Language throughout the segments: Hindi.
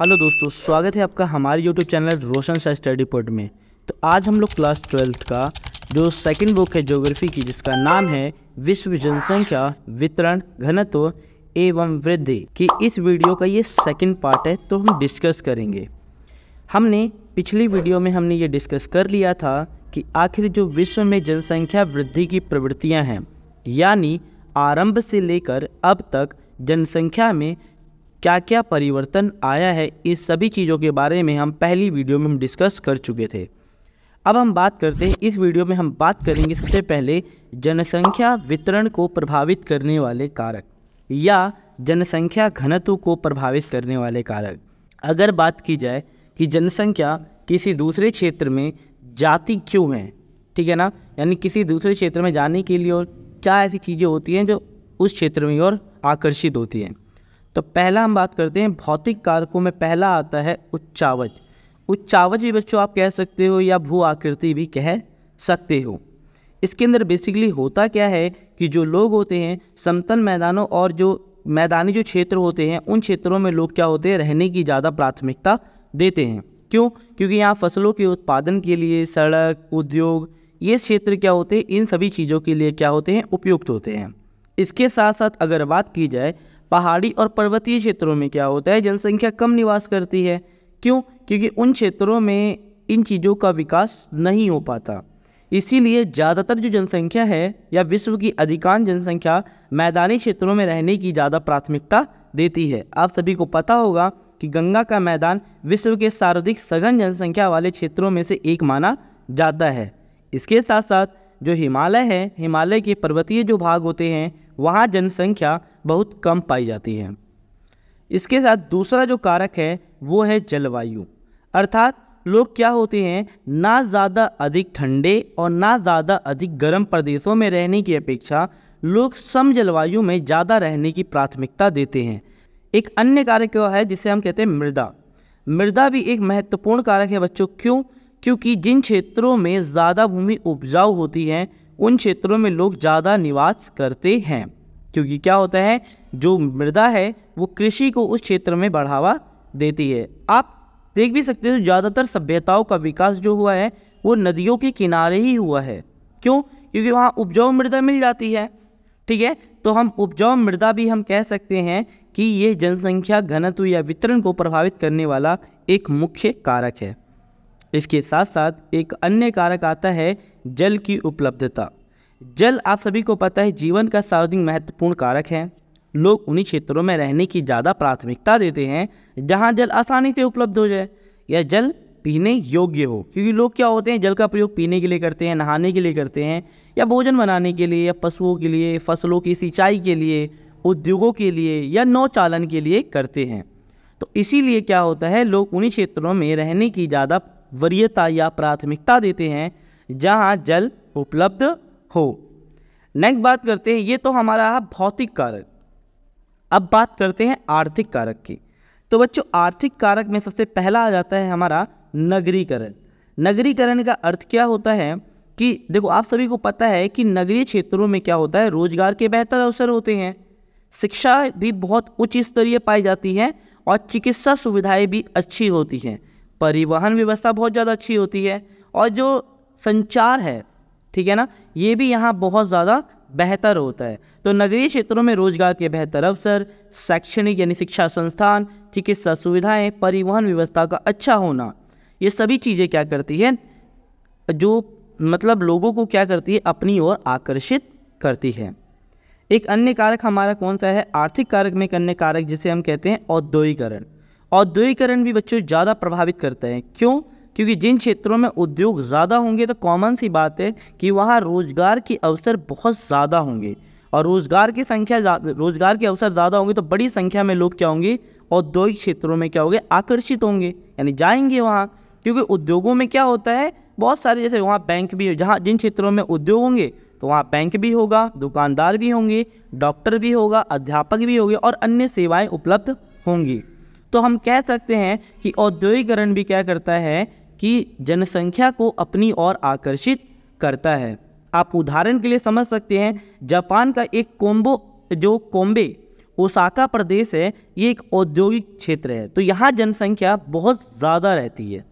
हेलो दोस्तों स्वागत है आपका हमारे यूट्यूब चैनल रोशन सा स्टडी पॉइंट में तो आज हम लोग क्लास ट्वेल्थ का जो सेकंड बुक है ज्योग्राफी की जिसका नाम है विश्व जनसंख्या वितरण घनत्व एवं वृद्धि की इस वीडियो का ये सेकंड पार्ट है तो हम डिस्कस करेंगे हमने पिछली वीडियो में हमने ये डिस्कस कर लिया था कि आखिर जो विश्व में जनसंख्या वृद्धि की प्रवृत्तियाँ हैं यानी आरंभ से लेकर अब तक जनसंख्या में क्या क्या परिवर्तन आया है इस सभी चीज़ों के बारे में हम पहली वीडियो में हम डिस्कस कर चुके थे अब हम बात करते हैं इस वीडियो में हम बात करेंगे सबसे पहले जनसंख्या वितरण को प्रभावित करने वाले कारक या जनसंख्या घनत्व को प्रभावित करने वाले कारक अगर बात की जाए कि जनसंख्या किसी दूसरे क्षेत्र में जाती क्यों है ठीक है ना यानी किसी दूसरे क्षेत्र में जाने के लिए और क्या ऐसी चीज़ें होती हैं जो उस क्षेत्र में और आकर्षित होती हैं तो पहला हम बात करते हैं भौतिक कारकों में पहला आता है उच्चावच उच्चावच भी बच्चों आप कह सकते हो या भू आकृति भी कह सकते हो इसके अंदर बेसिकली होता क्या है कि जो लोग होते हैं समतल मैदानों और जो मैदानी जो क्षेत्र होते हैं उन क्षेत्रों में लोग क्या होते हैं रहने की ज़्यादा प्राथमिकता देते हैं क्यों क्योंकि यहाँ फसलों के उत्पादन के लिए सड़क उद्योग ये क्षेत्र क्या होते हैं इन सभी चीज़ों के लिए क्या होते हैं उपयुक्त होते हैं इसके साथ साथ अगर बात की जाए पहाड़ी और पर्वतीय क्षेत्रों में क्या होता है जनसंख्या कम निवास करती है क्यों क्योंकि उन क्षेत्रों में इन चीज़ों का विकास नहीं हो पाता इसीलिए ज़्यादातर जो जनसंख्या है या विश्व की अधिकांश जनसंख्या मैदानी क्षेत्रों में रहने की ज़्यादा प्राथमिकता देती है आप सभी को पता होगा कि गंगा का मैदान विश्व के सर्वाधिक सघन जनसंख्या वाले क्षेत्रों में से एक माना जाता है इसके साथ साथ जो हिमालय है हिमालय के पर्वतीय जो भाग होते हैं वहाँ जनसंख्या बहुत कम पाई जाती है इसके साथ दूसरा जो कारक है वो है जलवायु अर्थात लोग क्या होते हैं ना ज़्यादा अधिक ठंडे और ना ज़्यादा अधिक गर्म प्रदेशों में रहने की अपेक्षा लोग सम जलवायु में ज़्यादा रहने की प्राथमिकता देते हैं एक अन्य कारक है जिसे हम कहते हैं मृदा मृदा भी एक महत्वपूर्ण कारक है बच्चों क्यों क्योंकि जिन क्षेत्रों में ज़्यादा भूमि उपजाऊ होती है उन क्षेत्रों में लोग ज़्यादा निवास करते हैं क्योंकि क्या होता है जो मृदा है वो कृषि को उस क्षेत्र में बढ़ावा देती है आप देख भी सकते हो ज़्यादातर सभ्यताओं का विकास जो हुआ है वो नदियों के किनारे ही हुआ है क्यों क्योंकि वहाँ उपजाऊ मृदा मिल जाती है ठीक है तो हम उपजाऊ मृदा भी हम कह सकते हैं कि ये जनसंख्या घनत्व या वितरण को प्रभावित करने वाला एक मुख्य कारक है इसके साथ साथ एक अन्य कारक आता है जल की उपलब्धता जल आप सभी को पता है जीवन का सर्वाधिक महत्वपूर्ण कारक है लोग उन्हीं क्षेत्रों में रहने की ज़्यादा प्राथमिकता देते हैं जहाँ जल आसानी से उपलब्ध हो जाए या जल पीने योग्य हो क्योंकि लोग क्या होते हैं जल का प्रयोग पीने के लिए करते हैं नहाने के लिए करते हैं या भोजन बनाने के लिए या पशुओं के लिए फसलों की सिंचाई के लिए उद्योगों के लिए या नौचालन के लिए करते हैं तो इसीलिए क्या होता है लोग उन्हीं क्षेत्रों में रहने की ज़्यादा वरीयता या प्राथमिकता देते हैं जहाँ जल उपलब्ध हो नेक्स्ट बात करते हैं ये तो हमारा भौतिक कारक अब बात करते हैं आर्थिक कारक की तो बच्चों आर्थिक कारक में सबसे पहला आ जाता है हमारा नगरीकरण नगरीकरण का अर्थ क्या होता है कि देखो आप सभी को पता है कि नगरीय क्षेत्रों में क्या होता है रोजगार के बेहतर अवसर होते हैं शिक्षा भी बहुत उच्च स्तरीय पाई जाती है और चिकित्सा सुविधाएं भी अच्छी होती हैं परिवहन व्यवस्था बहुत ज़्यादा अच्छी होती है और जो संचार है ठीक है ना ये भी यहाँ बहुत ज़्यादा बेहतर होता है तो नगरीय क्षेत्रों में रोजगार के बेहतर अवसर शैक्षणिक यानी शिक्षा संस्थान चिकित्सा सुविधाएं परिवहन व्यवस्था का अच्छा होना ये सभी चीज़ें क्या करती है जो मतलब लोगों को क्या करती है अपनी ओर आकर्षित करती है एक अन्य कारक हमारा कौन सा है आर्थिक कारक में एक अन्य कारक जिसे हम कहते हैं औद्योगिकरण औद्योगिकरण भी बच्चों ज़्यादा प्रभावित करते हैं क्यों क्योंकि जिन क्षेत्रों में उद्योग ज़्यादा होंगे तो कॉमन सी बात है कि वहाँ रोज़गार के अवसर बहुत ज़्यादा होंगे और रोज़गार की संख्या रोज़गार के अवसर ज़्यादा होंगे तो बड़ी संख्या में लोग क्या होंगे औद्योगिक क्षेत्रों में क्या होंगे आकर्षित होंगे यानी जाएंगे वहाँ क्योंकि उद्योगों में क्या होता है बहुत सारे जैसे वहाँ बैंक भी जहाँ जिन क्षेत्रों में उद्योग होंगे तो वहाँ बैंक भी होगा दुकानदार भी होंगे डॉक्टर भी होगा अध्यापक भी होंगे और अन्य सेवाएं उपलब्ध होंगी तो हम कह सकते हैं कि औद्योगिकरण भी क्या करता है कि जनसंख्या को अपनी ओर आकर्षित करता है आप उदाहरण के लिए समझ सकते हैं जापान का एक कोम्बो जो कोम्बे ओसाका प्रदेश है ये एक औद्योगिक क्षेत्र है तो यहाँ जनसंख्या बहुत ज़्यादा रहती है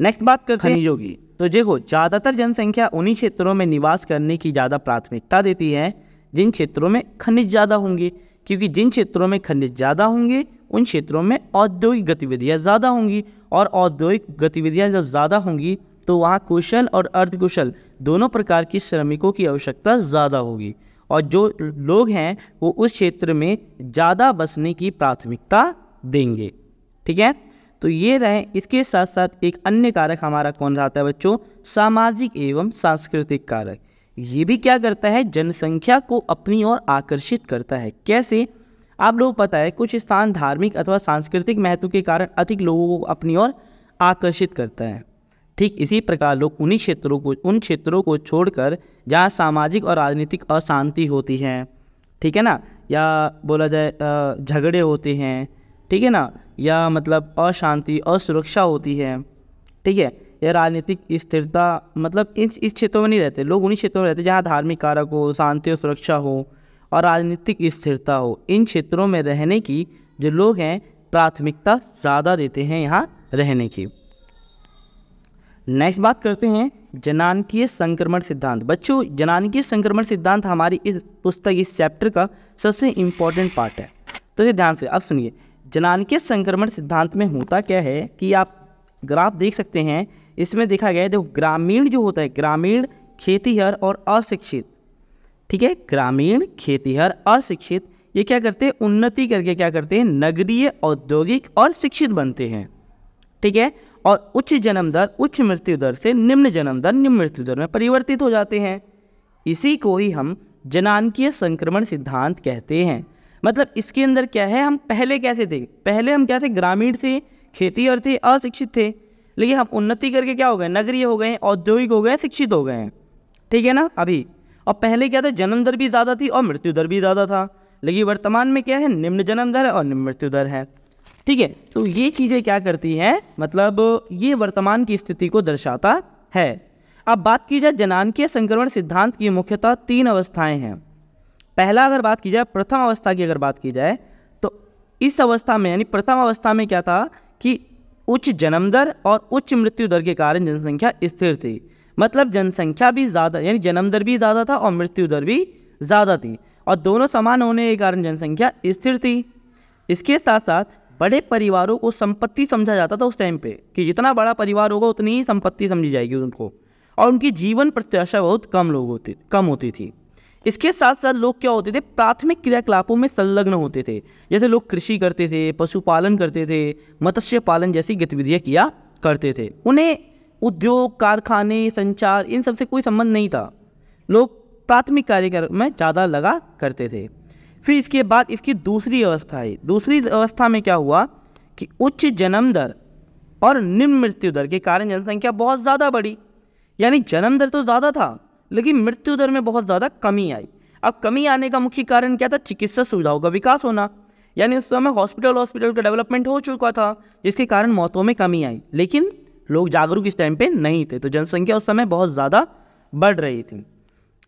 नेक्स्ट बात करते हैं खनिजों की तो देखो ज़्यादातर जनसंख्या उन्हीं क्षेत्रों में निवास करने की ज़्यादा प्राथमिकता देती है जिन क्षेत्रों में खनिज ज़्यादा होंगे क्योंकि जिन क्षेत्रों में खनिज ज़्यादा होंगे उन क्षेत्रों में औद्योगिक गतिविधियाँ ज़्यादा होंगी और औद्योगिक गतिविधियाँ जब ज़्यादा होंगी तो वहाँ कुशल और अर्धकुशल दोनों प्रकार की श्रमिकों की आवश्यकता ज़्यादा होगी और जो लोग हैं वो उस क्षेत्र में ज़्यादा बसने की प्राथमिकता देंगे ठीक है तो ये रहे इसके साथ साथ एक अन्य कारक हमारा कौन सा आता है बच्चों सामाजिक एवं सांस्कृतिक कारक ये भी क्या करता है जनसंख्या को अपनी ओर आकर्षित करता है कैसे आप लोग पता है कुछ स्थान धार्मिक अथवा सांस्कृतिक महत्व के कारण अधिक लोगों को अपनी ओर आकर्षित करता है ठीक इसी प्रकार लोग उन्हीं क्षेत्रों को उन क्षेत्रों को छोड़कर जहाँ सामाजिक और राजनीतिक अशांति होती है ठीक है ना या बोला जाए झगड़े होते हैं ठीक है ना या मतलब अशांति असुरक्षा होती है ठीक है या राजनीतिक स्थिरता मतलब इन इस क्षेत्रों में नहीं रहते लोग उन्हीं क्षेत्रों में रहते जहाँ धार्मिक कारक हो शांति और सुरक्षा हो और राजनीतिक स्थिरता हो इन क्षेत्रों में रहने की जो लोग हैं प्राथमिकता ज़्यादा देते हैं यहाँ रहने की नेक्स्ट बात करते हैं जनानकीय संक्रमण सिद्धांत बच्चों जनानकीय संक्रमण सिद्धांत हमारी इस पुस्तक इस चैप्टर का सबसे इम्पॉर्टेंट पार्ट है तो इसे ध्यान से अब सुनिए जनानकीय संक्रमण सिद्धांत में होता क्या है कि आप ग्राफ देख सकते हैं इसमें देखा गया है देखो ग्रामीण जो होता है ग्रामीण खेतीहर और अशिक्षित ठीक है ग्रामीण खेतीहर अशिक्षित ये क्या करते हैं उन्नति करके क्या करते हैं नगरीय औद्योगिक और शिक्षित बनते हैं ठीक है और उच्च जन्म दर उच्च मृत्यु दर से निम्न जन्म दर निम्न मृत्यु दर में परिवर्तित हो जाते हैं इसी को ही हम जनानकीय संक्रमण सिद्धांत कहते हैं मतलब इसके अंदर क्या है हम पहले कैसे थे पहले हम क्या थे ग्रामीण थे खेती और थे अशिक्षित थे लेकिन हम उन्नति करके क्या हो गए नगरीय हो गए औद्योगिक हो गए शिक्षित हो गए ठीक है ना अभी और पहले क्या था जन्म दर भी ज़्यादा थी और मृत्यु दर भी ज़्यादा था लेकिन वर्तमान में क्या है निम्न जन्म दर और निम्न मृत्यु दर है ठीक है तो ये चीज़ें क्या करती हैं मतलब ये वर्तमान की स्थिति को दर्शाता है अब बात की जाए जनानकीय संक्रमण सिद्धांत की मुख्यतः तीन अवस्थाएं हैं पहला अगर बात की जाए प्रथम अवस्था की अगर बात की जाए तो इस अवस्था में यानी प्रथम अवस्था में क्या था कि उच्च जन्म दर और उच्च मृत्यु दर के कारण जनसंख्या स्थिर थी मतलब जनसंख्या भी ज़्यादा यानी जन्म दर भी ज़्यादा था और मृत्यु दर भी ज़्यादा थी और दोनों समान होने के कारण जनसंख्या स्थिर थी इसके साथ साथ बड़े परिवारों को संपत्ति समझा जाता था उस टाइम पे कि जितना बड़ा परिवार होगा उतनी ही संपत्ति समझी जाएगी उनको और उनकी जीवन प्रत्याशा बहुत कम लोग होती कम होती थी इसके साथ साथ लोग क्या होते थे प्राथमिक क्रियाकलापों में संलग्न होते थे जैसे लोग कृषि करते थे पशुपालन करते थे मत्स्य पालन जैसी गतिविधियाँ किया करते थे उन्हें उद्योग कारखाने संचार इन सबसे कोई संबंध नहीं था लोग प्राथमिक कार्य में ज़्यादा लगा करते थे फिर इसके बाद इसकी दूसरी अवस्था है दूसरी अवस्था में क्या हुआ कि उच्च जन्म दर और निम्न मृत्यु दर के कारण जनसंख्या बहुत ज़्यादा बढ़ी यानी जन्म दर तो ज़्यादा था लेकिन मृत्यु दर में बहुत ज़्यादा कमी आई अब कमी आने का मुख्य कारण क्या था चिकित्सा सुविधाओं का विकास होना यानी उस समय हॉस्पिटल हॉस्पिटल का डेवलपमेंट हो चुका था जिसके कारण मौतों में कमी आई लेकिन लोग जागरूक इस टाइम पे नहीं थे तो जनसंख्या उस समय बहुत ज़्यादा बढ़ रही थी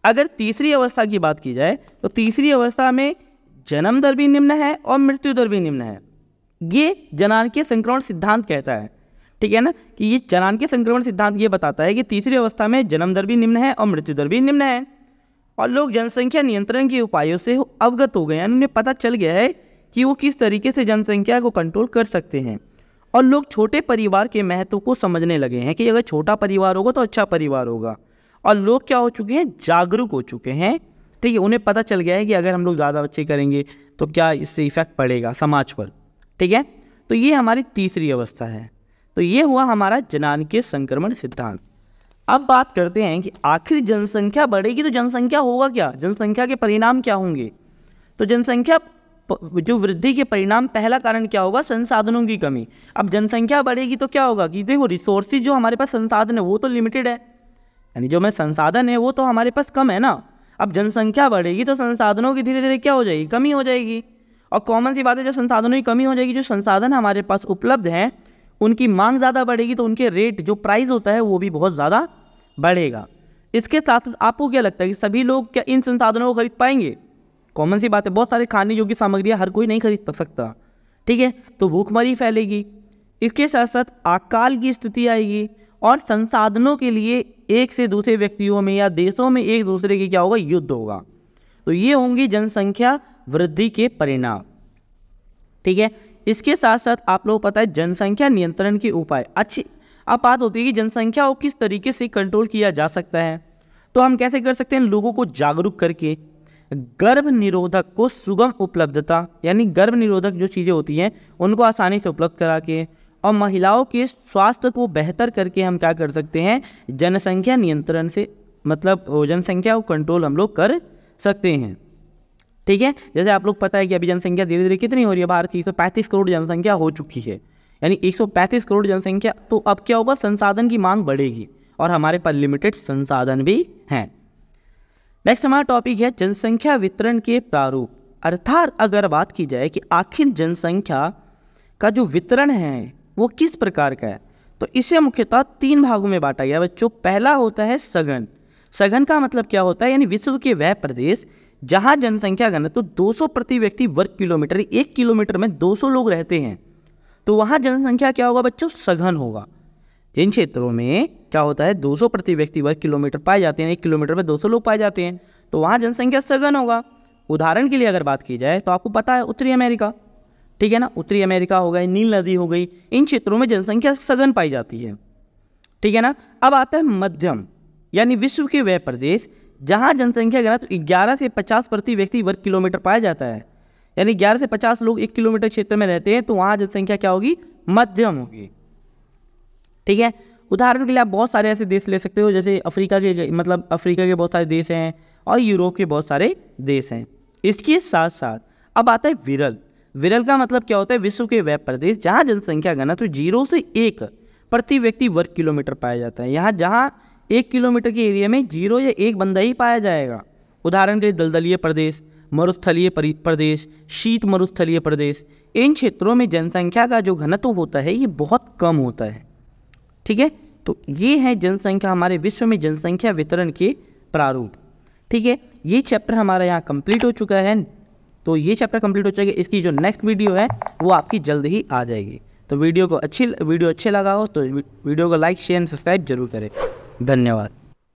अगर तीसरी अवस्था की बात की जाए तो तीसरी अवस्था में जन्म दर भी निम्न है और मृत्यु दर भी निम्न है ये जनान के संक्रमण सिद्धांत कहता है ठीक है ना कि ये चलान के संक्रमण सिद्धांत ये बताता है कि तीसरी अवस्था में जन्म दर भी निम्न है और मृत्यु दर भी निम्न है और लोग जनसंख्या नियंत्रण के उपायों से अवगत हो गए हैं उन्हें पता चल गया है कि वो किस तरीके से जनसंख्या को कंट्रोल कर सकते हैं और लोग छोटे परिवार के महत्व को समझने लगे हैं कि अगर छोटा परिवार होगा तो अच्छा परिवार होगा और लोग क्या हो चुके हैं जागरूक हो चुके हैं ठीक है उन्हें पता चल गया है कि अगर हम लोग ज़्यादा बच्चे करेंगे तो क्या इससे इफ़ेक्ट पड़ेगा समाज पर ठीक है तो ये हमारी तीसरी अवस्था है तो ये हुआ हमारा जनान के संक्रमण सिद्धांत अब बात करते हैं कि आखिर जनसंख्या बढ़ेगी तो जनसंख्या होगा क्या जनसंख्या के परिणाम क्या होंगे तो जनसंख्या जो वृद्धि के परिणाम पहला कारण क्या होगा संसाधनों की कमी अब जनसंख्या बढ़ेगी तो क्या होगा कि देखो रिसोर्सेज जो हमारे पास संसाधन है वो तो लिमिटेड है यानी जो मैं संसाधन है वो तो हमारे पास कम है ना अब जनसंख्या बढ़ेगी तो संसाधनों की धीरे धीरे क्या हो जाएगी कमी हो जाएगी और कॉमन सी बात है जो संसाधनों की कमी हो जाएगी जो संसाधन हमारे पास उपलब्ध हैं उनकी मांग ज़्यादा बढ़ेगी तो उनके रेट जो प्राइस होता है वो भी बहुत ज़्यादा बढ़ेगा इसके साथ आपको क्या लगता है कि सभी लोग क्या इन संसाधनों को खरीद पाएंगे कॉमन सी बात है बहुत सारे खाने योग्य सामग्रियाँ हर कोई नहीं खरीद सकता ठीक है तो भूखमरी फैलेगी इसके साथ साथ अकाल की स्थिति आएगी और संसाधनों के लिए एक से दूसरे व्यक्तियों में या देशों में एक दूसरे के क्या होगा युद्ध होगा तो ये होंगी जनसंख्या वृद्धि के परिणाम ठीक है इसके साथ साथ आप लोग पता है जनसंख्या नियंत्रण के उपाय अच्छी अब बात होती है कि जनसंख्या को किस तरीके से कंट्रोल किया जा सकता है तो हम कैसे कर सकते हैं लोगों को जागरूक करके गर्भ निरोधक को सुगम उपलब्धता यानी गर्भ निरोधक जो चीज़ें होती हैं उनको आसानी से उपलब्ध करा के और महिलाओं के स्वास्थ्य को बेहतर करके हम क्या कर सकते हैं जनसंख्या नियंत्रण से मतलब जनसंख्या को कंट्रोल हम लोग कर सकते हैं ठीक है जैसे आप लोग पता है कि अभी जनसंख्या धीरे धीरे कितनी हो रही है भारत की एक करोड़ जनसंख्या हो चुकी है यानी 135 करोड़ जनसंख्या तो अब क्या होगा संसाधन की मांग बढ़ेगी और हमारे पास लिमिटेड संसाधन भी हैं नेक्स्ट हमारा टॉपिक है जनसंख्या वितरण के प्रारूप अर्थात अगर बात की जाए कि आखिर जनसंख्या का जो वितरण है वो किस प्रकार का है तो इसे मुख्यतः तीन भागों में बांटा गया बच्चों पहला होता है सघन सघन का मतलब क्या होता है यानी विश्व के वह प्रदेश जहाँ जनसंख्या घनत्व तो 200 प्रति व्यक्ति वर्ग किलोमीटर एक किलोमीटर में 200 लोग रहते हैं तो वहाँ जनसंख्या क्या होगा बच्चों सघन होगा जिन क्षेत्रों में क्या होता है 200 प्रति व्यक्ति वर्ग किलोमीटर पाए जाते हैं एक किलोमीटर में 200 लोग पाए जाते हैं तो वहाँ जनसंख्या सघन होगा उदाहरण के लिए अगर बात की जाए तो आपको पता है उत्तरी अमेरिका ठीक है ना उत्तरी अमेरिका हो गई नील नदी हो गई इन क्षेत्रों में जनसंख्या सघन पाई जाती है ठीक है ना अब आता है मध्यम यानी विश्व के वह प्रदेश जहाँ जनसंख्या घनत्व तो से पचास प्रति व्यक्ति वर्ग किलोमीटर पाया जाता है यानी ग्यारह से पचास लोग एक किलोमीटर क्षेत्र में रहते हैं तो वहाँ जनसंख्या क्या होगी मध्यम होगी ठीक है उदाहरण के लिए आप बहुत सारे ऐसे देश ले सकते हो जैसे अफ्रीका के मतलब अफ्रीका के बहुत सारे देश हैं और यूरोप के बहुत सारे देश हैं इसके साथ साथ अब आता है विरल विरल का मतलब क्या होता है विश्व के वह प्रदेश जहाँ जनसंख्या घनत्व तो जीरो से एक प्रति व्यक्ति वर्ग किलोमीटर पाया जाता है यहाँ जहाँ एक किलोमीटर के एरिया में जीरो या एक बंदा ही पाया जाएगा उदाहरण के लिए दलदलीय प्रदेश मरुस्थलीय प्रदेश शीत मरुस्थलीय प्रदेश इन क्षेत्रों में जनसंख्या का जो घनत्व होता है ये बहुत कम होता है ठीक है तो ये है जनसंख्या हमारे विश्व में जनसंख्या वितरण के प्रारूप ठीक है ये चैप्टर हमारा यहाँ कंप्लीट हो चुका है तो ये चैप्टर कंप्लीट हो है इसकी जो नेक्स्ट वीडियो है वो आपकी जल्द ही आ जाएगी तो वीडियो को अच्छी वीडियो अच्छे लगा हो तो वीडियो को लाइक शेयर एंड सब्सक्राइब जरूर करें धन्यवाद